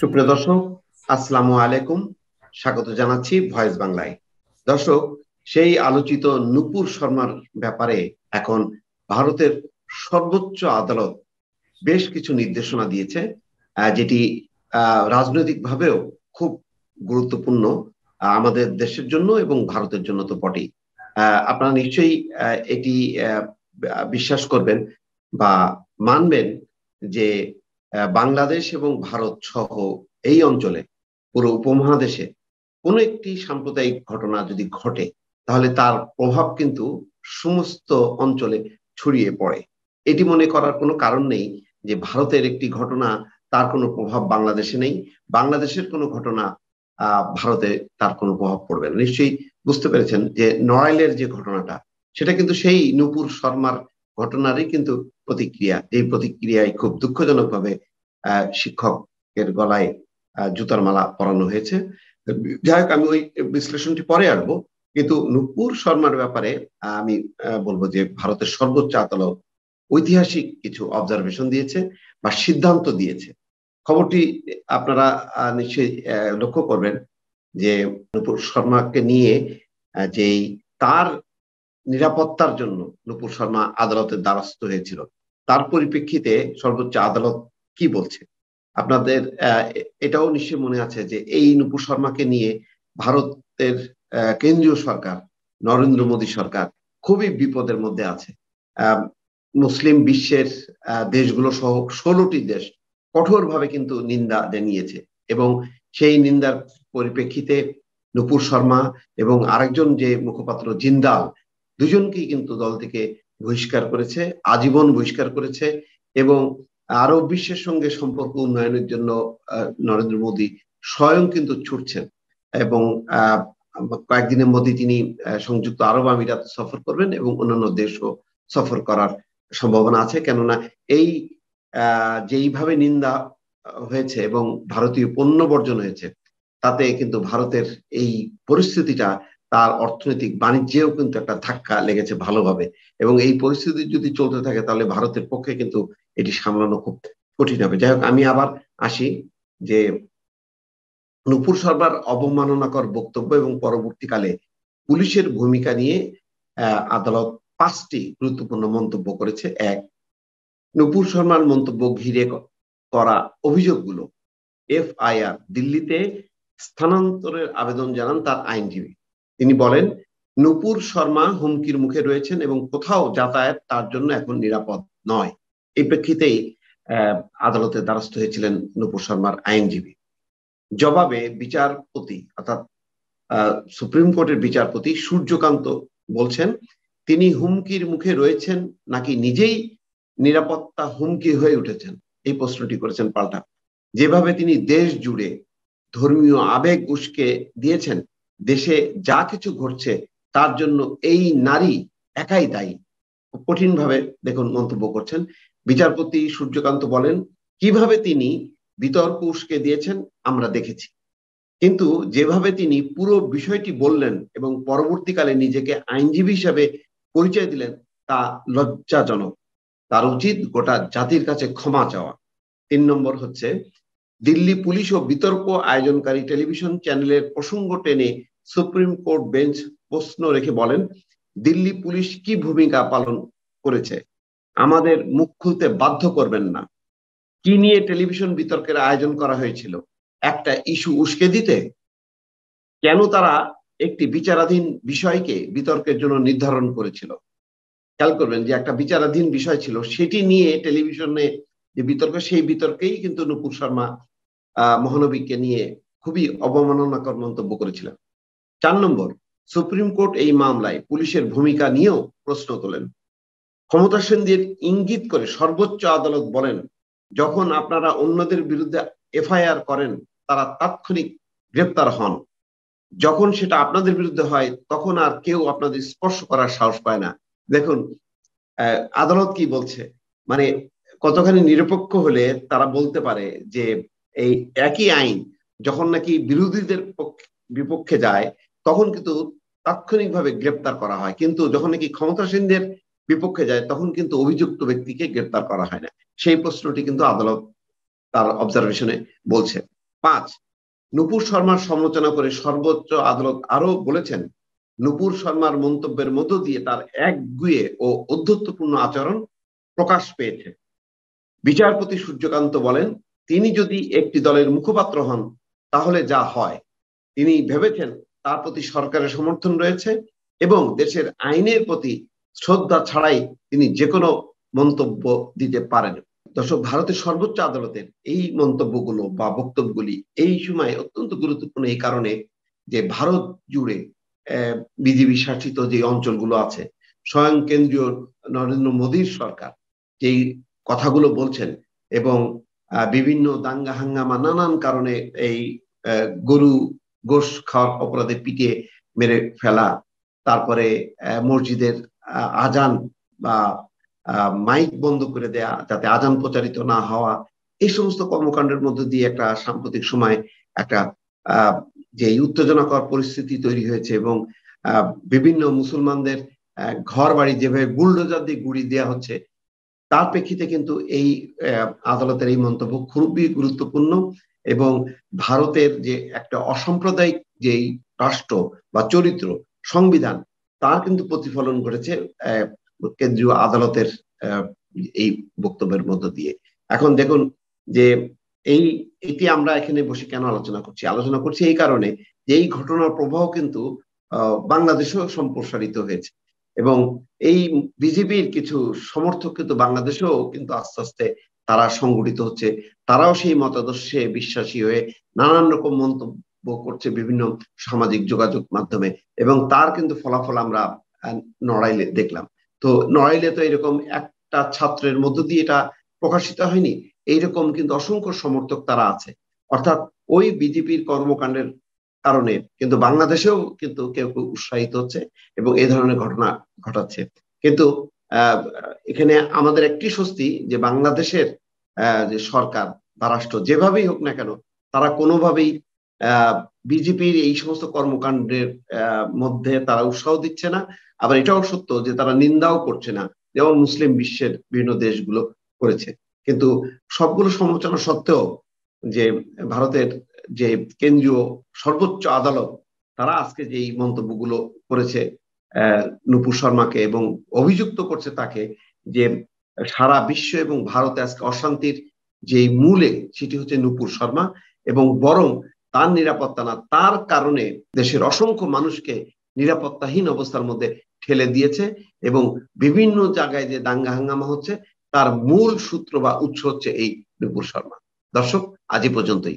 সুপ্রিয় দর্শক আসসালাম আলাইকুম স্বাগত জানাচ্ছি ভয়েস বাংলায় দর্শক সেই আলোচিত নুপুর শর্মার ব্যাপারে এখন ভারতের সর্বোচ্চ আদালত বেশ কিছু নির্দেশনা দিয়েছে যেটি রাজনৈতিকভাবেও খুব গুরুত্বপূর্ণ আমাদের দেশের জন্য এবং ভারতের জন্য তো বটেই আপনারা নিশ্চয়ই এটি বিশ্বাস করবেন বা মানবেন যে বাংলাদেশ এবং ভারত সহ এই অঞ্চলে পুরো উপমহাদেশে কোনো একটি সাম্প্রদায়িক ঘটনা যদি ঘটে তাহলে তার প্রভাব কিন্তু সমস্ত অঞ্চলে ছড়িয়ে পড়ে এটি মনে করার কোনো কারণ নেই যে ভারতের একটি ঘটনা তার কোনো প্রভাব বাংলাদেশে নেই বাংলাদেশের কোনো ঘটনা ভারতে তার কোনো প্রভাব পড়বে না নিশ্চয়ই বুঝতে পেরেছেন যে নড়াইলের যে ঘটনাটা সেটা কিন্তু সেই নূপুর শর্মার ঘটনারই কিন্তু প্রতিক্রিয়া এই প্রতিক্রিয়ায় খুব দুঃখজনকভাবে শিক্ষকের গলায় জুতার মালা পরানো হয়েছে যাই হোক আমি ওই বিশ্লেষণটি পরে আসবো কিন্তু নূপুর শর্মার ব্যাপারে আমি বলবো যে ভারতের সর্বোচ্চ আদালত ঐতিহাসিক কিছু অবজারভেশন দিয়েছে বা সিদ্ধান্ত দিয়েছে খবরটি আপনারা নিশ্চয়ই লক্ষ্য করবেন যে নূপুর শর্মাকে নিয়ে যেই তার নিরাপত্তার জন্য নূপুর শর্মা আদালতের দ্বারস্থ হয়েছিল তার পরিপ্রেক্ষিতে সর্বোচ্চ আদালত কি বলছে আপনাদের এটাও নিশ্চয় মনে আছে যে এই নুপুর শর্মাকে নিয়ে ভারতের কেন্দ্রীয় সরকার নরেন্দ্র মোদী সরকার খুবই বিপদের মধ্যে আছে মুসলিম বিশ্বের দেশগুলো সহ ষোলোটি দেশ কঠোরভাবে কিন্তু নিন্দা জানিয়েছে এবং সেই নিন্দার পরিপ্রেক্ষিতে নুপুর শর্মা এবং আরেকজন যে মুখপাত্র জিন্দাল দুজনকেই কিন্তু দল থেকে বহিষ্কার করেছে আজীবন বহিষ্কার করেছে এবং আরব বিশ্বের সঙ্গে সম্পর্ক উন্নয়নের জন্য নরেন্দ্র মোদী স্বয়ং কিন্তু ছুটছেন এবং কয়েকদিনের মধ্যে তিনি সংযুক্ত আরব আমিরাত সফর করবেন এবং অন্যান্য দেশও সফর করার সম্ভাবনা আছে কেননা এই যেইভাবে নিন্দা হয়েছে এবং ভারতীয় পণ্য বর্জন হয়েছে তাতে কিন্তু ভারতের এই পরিস্থিতিটা তার অর্থনৈতিক বাণিজ্যেও কিন্তু একটা ধাক্কা লেগেছে ভালোভাবে এবং এই পরিস্থিতি যদি চলতে থাকে তাহলে ভারতের পক্ষে কিন্তু এটি সামলানো খুব কঠিন হবে যাই হোক আমি আবার আসি যে নুপুর সরবার অবমাননাকর বক্তব্য এবং পরবর্তীকালে পুলিশের ভূমিকা নিয়ে আদালত পাঁচটি গুরুত্বপূর্ণ মন্তব্য করেছে এক নুপুর শর্মার মন্তব্য ঘিরে করা অভিযোগগুলো এফআইআর দিল্লিতে স্থানান্তরের আবেদন জানান তার আইনজীবী তিনি বলেন নুপুর শর্মা হুমকির মুখে রয়েছেন এবং কোথাও যাতায়াত তার জন্য এখন নিরাপদ নয় এই প্রেক্ষিতেই আদালতের দ্বারস্থ হয়েছিলেন নুপুর শর্মার আইনজীবী জবাবে বিচারপতি অর্থাৎ সুপ্রিম কোর্টের বিচারপতি সূর্যকান্ত বলছেন তিনি হুমকির মুখে রয়েছেন নাকি নিজেই নিরাপত্তা হুমকি হয়ে উঠেছেন এই প্রশ্নটি করেছেন পাল্টা যেভাবে তিনি দেশ জুড়ে ধর্মীয় আবেগ উস্কে দিয়েছেন দেশে যা কিছু ঘটছে তার জন্য এই নারী একাই দায়ী কঠিনভাবে দেখুন মন্তব্য করছেন বিচারপতি সূর্যকান্ত বলেন কিভাবে তিনি বিতর্ক উস্কে দিয়েছেন আমরা দেখেছি কিন্তু যেভাবে তিনি পুরো বিষয়টি বললেন এবং পরবর্তীকালে নিজেকে আইনজীবী হিসাবে পরিচয় দিলেন তা লজ্জাজনক তার উচিত গোটা জাতির কাছে ক্ষমা চাওয়া তিন নম্বর হচ্ছে দিল্লি পুলিশ ও বিতর্ক আয়োজনকারী টেলিভিশন চ্যানেলের প্রসঙ্গ টেনে সুপ্রিম কোর্ট বেঞ্চ প্রশ্ন রেখে বলেন দিল্লি পুলিশ কি ভূমিকা পালন করেছে আমাদের মুখ খুলতে বাধ্য করবেন না কি নিয়ে টেলিভিশন বিতর্কের আয়োজন করা হয়েছিল একটা ইস্যু উস্কে দিতে কেন তারা একটি বিচারাধীন বিষয়কে বিতর্কের জন্য নির্ধারণ করেছিল খেয়াল করবেন যে একটা বিচারাধীন বিষয় ছিল সেটি নিয়ে টেলিভিশনে যে বিতর্ক সেই বিতর্কেই কিন্তু নুপুর শর্মা মহানবীকে নিয়ে খুবই অবমাননাকর মন্তব্য করেছিলেন চার নম্বর সুপ্রিম কোর্ট এই মামলায় পুলিশের ভূমিকা নিয়েও প্রশ্ন তোলেন দিয়ে ইঙ্গিত করে সর্বোচ্চ আদালত বলেন যখন আপনারা অন্যদের বিরুদ্ধে এফআইআর করেন তারা তাৎক্ষণিক গ্রেপ্তার হন যখন সেটা আপনাদের বিরুদ্ধে হয় তখন আর কেউ আপনাদের স্পর্শ করার সাহস পায় না দেখুন আদালত কি বলছে মানে কতখানি নিরপেক্ষ হলে তারা বলতে পারে যে এই একই আইন যখন নাকি বিরোধীদের বিপক্ষে যায় তখন কিন্তু তাৎক্ষণিকভাবে গ্রেপ্তার করা হয় কিন্তু যখন নাকি ক্ষমতাসীনদের বিপক্ষে যায় তখন কিন্তু অভিযুক্ত ব্যক্তিকে গ্রেপ্তার করা হয় না সেই প্রশ্নটি কিন্তু আদালত তার অবজারভেশনে বলছে পাঁচ নুপুর শর্মার সমালোচনা করে সর্বোচ্চ আদালত আরো বলেছেন নুপুর শর্মার মন্তব্যের মধ্য দিয়ে তার একগুয়ে ও অধ্যত্বপূর্ণ আচরণ প্রকাশ পেয়েছে বিচারপতি সূর্যকান্ত বলেন তিনি যদি একটি দলের মুখপাত্র হন তাহলে যা হয় তিনি ভেবেছেন তার প্রতি সরকারের সমর্থন রয়েছে এবং দেশের আইনের প্রতি শ্রদ্ধা ছাড়াই তিনি যে কোনো মন্তব্য দিতে পারেন দর্শক ভারতের সর্বোচ্চ আদালতের এই মন্তব্যগুলো বা বক্তব্যগুলি এই সময় অত্যন্ত গুরুত্বপূর্ণ এই কারণে যে ভারত জুড়ে বিজেপি শাসিত যে অঞ্চলগুলো আছে স্বয়ং কেন্দ্রীয় নরেন্দ্র মোদীর সরকার যেই কথাগুলো বলছেন এবং বিভিন্ন দাঙ্গা হাঙ্গামা নানান কারণে এই গরু গোশ খাওয়ার অপরাধে পিটিয়ে মেরে ফেলা তারপরে মসজিদের আজান বা মাইক বন্ধ করে দেয়া যাতে আজান প্রচারিত না হওয়া এই সমস্ত কর্মকাণ্ডের মধ্যে দিয়ে একটা সাম্প্রতিক সময় একটা যে উত্তেজনাকর পরিস্থিতি তৈরি হয়েছে এবং বিভিন্ন মুসলমানদের ঘর বাড়ি যেভাবে বুলডোজার দিয়ে গুড়ি দেওয়া হচ্ছে তার প্রেক্ষিতে কিন্তু এই আদালতের এই মন্তব্য খুবই গুরুত্বপূর্ণ এবং ভারতের যে একটা অসাম্প্রদায়িক যেই রাষ্ট্র বা চরিত্র সংবিধান তার কিন্তু প্রতিফলন ঘটেছে কেন্দ্রীয় আদালতের এই বক্তব্যের মধ্য দিয়ে এখন দেখুন যে এই এটি আমরা এখানে বসে কেন আলোচনা করছি আলোচনা করছি এই কারণে যে এই ঘটনার প্রবাহ কিন্তু বাংলাদেশেও সম্প্রসারিত হয়েছে এবং এই বিজেপির কিছু সমর্থক কিন্তু বাংলাদেশেও কিন্তু আস্তে আস্তে তারা সংগঠিত হচ্ছে তারাও সেই মতাদর্শে বিশ্বাসী হয়ে নানান রকম মন্তব্য করছে বিভিন্ন সামাজিক যোগাযোগ মাধ্যমে এবং তার কিন্তু ফলাফল আমরা নড়াইলে দেখলাম তো নড়াইলে তো এরকম একটা ছাত্রের মধ্য দিয়ে এটা প্রকাশিত হয়নি এইরকম কিন্তু অসংখ্য সমর্থক তারা আছে অর্থাৎ ওই বিজেপির কর্মকাণ্ডের কারণে কিন্তু বাংলাদেশেও কিন্তু কেউ কেউ উৎসাহিত হচ্ছে এবং এই ধরনের ঘটনা ঘটাচ্ছে কিন্তু এখানে আমাদের একটি স্বস্তি যে বাংলাদেশের যে সরকার বা রাষ্ট্র যেভাবেই হোক না কেন তারা কোনোভাবেই বিজেপির এই সমস্ত কর্মকাণ্ডের মধ্যে তারা উৎসাহ দিচ্ছে না আবার এটাও সত্য যে তারা নিন্দাও করছে না যেমন মুসলিম বিশ্বের বিভিন্ন দেশগুলো করেছে কিন্তু সবগুলো সমালোচনা সত্ত্বেও যে ভারতের যে কেন্দ্রীয় সর্বোচ্চ আদালত তারা আজকে যে এই মন্তব্যগুলো করেছে নুপুর শর্মাকে এবং অভিযুক্ত করছে তাকে যে সারা বিশ্ব এবং ভারতে আজকে অশান্তির যে মূলে সেটি হচ্ছে নুপুর শর্মা এবং বরং তার নিরাপত্তা না তার কারণে দেশের অসংখ্য মানুষকে নিরাপত্তাহীন অবস্থার মধ্যে ঠেলে দিয়েছে এবং বিভিন্ন জায়গায় যে দাঙ্গা হাঙ্গামা হচ্ছে তার মূল সূত্র বা উৎস হচ্ছে এই নুপুর শর্মা দর্শক আজ পর্যন্তই